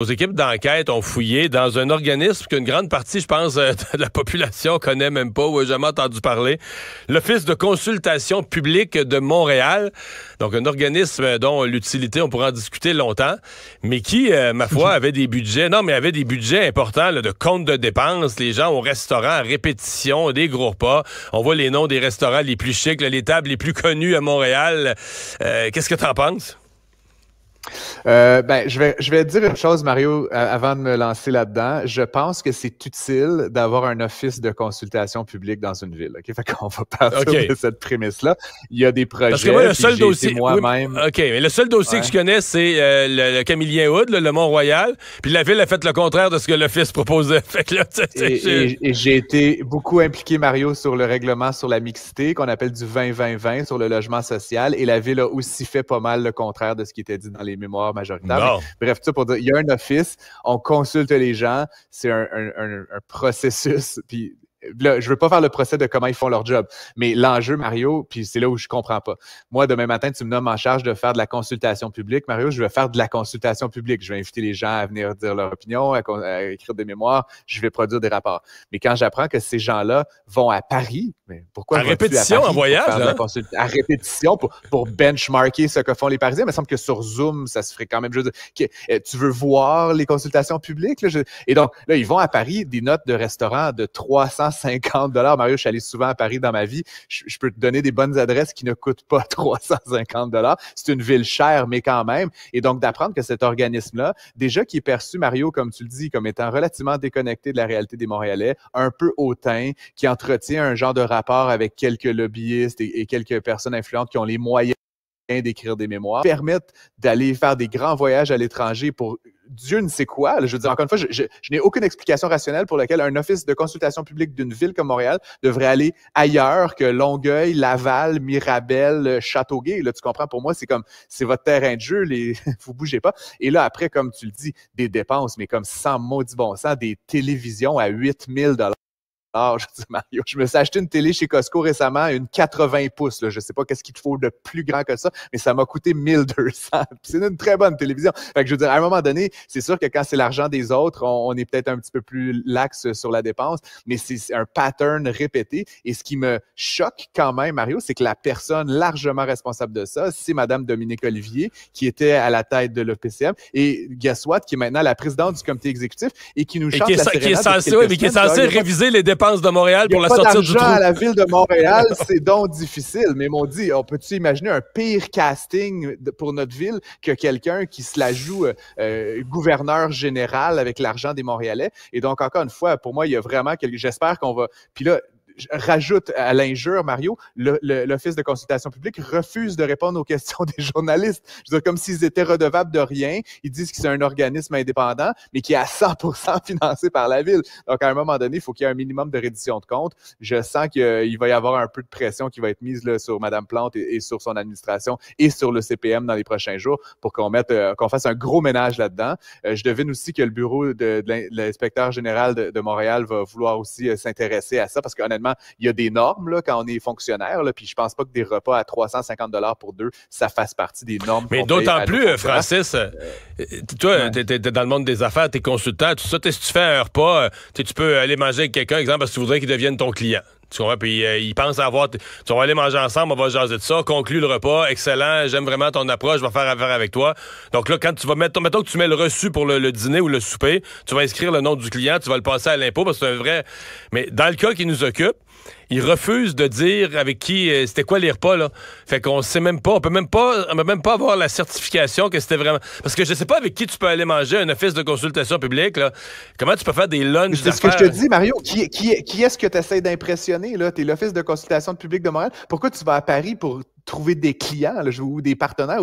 Nos équipes d'enquête ont fouillé dans un organisme qu'une grande partie, je pense, euh, de la population connaît même pas ou n'a jamais entendu parler, l'Office de consultation publique de Montréal. Donc, un organisme euh, dont l'utilité, on pourra en discuter longtemps, mais qui, euh, ma foi, avait des budgets, non, mais avait des budgets importants de comptes de dépenses. Les gens au restaurant à répétition, des gros repas. On voit les noms des restaurants les plus chics, les tables les plus connues à Montréal. Qu'est-ce que tu en penses? Euh, ben, je vais, je vais dire une chose, Mario, avant de me lancer là-dedans. Je pense que c'est utile d'avoir un office de consultation publique dans une ville. Ok, Fait qu'on va partir de cette prémisse-là. Il y a des projets. Parce que moi, le seul dossier. Moi-même. OK, le seul dossier que je connais, c'est euh, le, Camillien Hood, le, Mont-Royal. Puis la ville a fait le contraire de ce que l'office proposait. Fait que j'ai été beaucoup impliqué, Mario, sur le règlement sur la mixité qu'on appelle du 20-20-20 sur le logement social. Et la ville a aussi fait pas mal le contraire de ce qui était dit dans les mémoires majoritaire. Bref, pour dire, il y a un office, on consulte les gens, c'est un, un processus, puis je je veux pas faire le procès de comment ils font leur job, mais l'enjeu, Mario, puis c'est là où je comprends pas. Moi, demain matin, tu me nommes en charge de faire de la consultation publique. Mario, je vais faire de la consultation publique. Je vais inviter les gens à venir dire leur opinion, à, écrire des mémoires, je vais produire des rapports. Mais quand j'apprends que ces gens-là vont à Paris, mais pourquoi à répétition à en voyage, hein? à répétition pour, pour, benchmarker ce que font les Parisiens, il me semble que sur Zoom, ça se ferait quand même. Euh, tu veux voir les consultations publiques et donc là, ils vont à Paris des notes de restaurants de 350. 350 dollars. Mario, je suis allé souvent à Paris dans ma vie. Je, peux te donner des bonnes adresses qui ne coûtent pas 350 dollars. C'est une ville chère, mais quand même. Et donc, d'apprendre que cet organisme-là, déjà qui est perçu, Mario, comme tu le dis, comme étant relativement déconnecté de la réalité des Montréalais, un peu hautain, qui entretient un genre de rapport avec quelques lobbyistes et, et quelques personnes influentes qui ont les moyens d'écrire des mémoires, permettent d'aller faire des grands voyages à l'étranger pour Dieu ne sait quoi. Je veux dire, encore une fois, je, n'ai aucune explication rationnelle pour laquelle un office de consultation publique d'une ville comme Montréal devrait aller ailleurs que Longueuil, Laval, Mirabel, euh, Châteauguay. Là, tu comprends, pour moi, c'est comme, c'est votre terrain de jeu, les, vous bougez pas. Et là, après, comme tu le dis, des dépenses, mais comme sans maudit bon sens, des télévisions à 8000 dollars. Ah, Mario. Je me suis acheté une télé chez Costco récemment, une 80 pouces. Là. Je ne sais pas qu'est-ce qu'il te faut de plus grand que ça, mais ça m'a coûté 1200. c'est une très bonne télévision. Fait que je veux dire, à un moment donné, c'est sûr que quand c'est l'argent des autres, on, est peut-être un petit peu plus lax sur la dépense, mais c'est un pattern répété. Et ce qui me choque quand même, Mario, c'est que la personne largement responsable de ça, c'est Madame Dominique Olivier, qui était à la tête de l'OPCM, et What, qui est maintenant la présidente du comité exécutif et qui nous chante la qui qui est censé réviser les dépenses dépenses de Montréal pour la à la ville de Montréal, c'est donc difficile. Mais m'ont dit, on peut-tu imaginer un pire casting pour notre ville que quelqu'un qui se la joue euh, euh, gouverneur général avec l'argent des Montréalais? Et donc, encore une fois, pour moi, il y a vraiment quelque... J'espère qu'on va... Puis là, rajoute à l'injure, Mario, l'Office de consultation publique refuse de répondre aux questions des journalistes. Je comme s'ils étaient redevables de rien. Ils disent que c'est un organisme indépendant, mais qui est à 100 financé par la ville. Donc, à un moment donné, il faut qu'il y ait un minimum de reddition de comptes. Je sens qu'il euh, va y avoir un peu de pression qui va être mise là, sur Mme Plante et, sur son administration et sur le CPM dans les prochains jours pour qu'on mette, euh, qu'on fasse un gros ménage là-dedans. Euh, je devine aussi que le bureau de, l'inspecteur général de, Montréal va vouloir aussi s'intéresser à ça parce qu'honnêtement, il y a des normes là, quand on est fonctionnaire, là, puis je pense pas que des repas à 350 pour deux, ça fasse partie des normes. Mais d'autant plus, Francis, euh, toi, tu es, dans le monde des affaires, tu es consultant, tout ça, si tu fais un repas, euh, tu peux aller manger avec quelqu'un, exemple, parce que tu voudrais qu'il devienne ton client. Tu Puis euh, ils pensent avoir. Tu vas aller manger ensemble, on va jaser de ça, conclue le repas, excellent, j'aime vraiment ton approche, je vais faire affaire avec toi. Donc là, quand tu vas mettre. Mettons que tu mets le reçu pour le, dîner ou le souper, tu vas inscrire le nom du client, tu vas le passer à l'impôt parce que c'est vrai. Mais dans le cas qui nous occupe, il refuse de dire avec qui euh, c'était quoi les repas là. Fait qu'on sait même pas, on peut même pas, peut même pas avoir la certification que c'était vraiment parce que je sais pas avec qui tu peux aller manger un office de consultation publique là. Comment tu peux faire des lunchs C'est ce que je te dis Mario, qui, qui, qui est-ce que tu essaies d'impressionner là, tu es l'office de consultation publique de Montréal. Pourquoi tu vas à Paris pour trouver des clients là, ou des partenaires.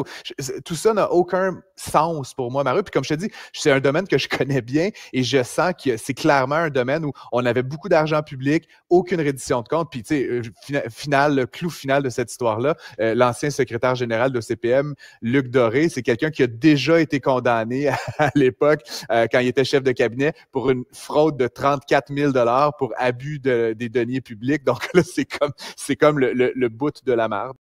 tout ça n'a aucun sens pour moi, Mario. Puis comme je te dis, c'est un domaine que je connais bien et je sens que c'est clairement un domaine où on avait beaucoup d'argent public, aucune reddition de compte. Puis, tu sais, euh, final, le clou final de cette histoire-là, euh, l'ancien secrétaire général de CPM, Luc Doré, c'est quelqu'un qui a déjà été condamné à, l'époque, euh, quand il était chef de cabinet, pour une fraude de 34 000 pour abus des deniers publics. Donc là, c'est comme, c'est comme le, le, bout de la marde.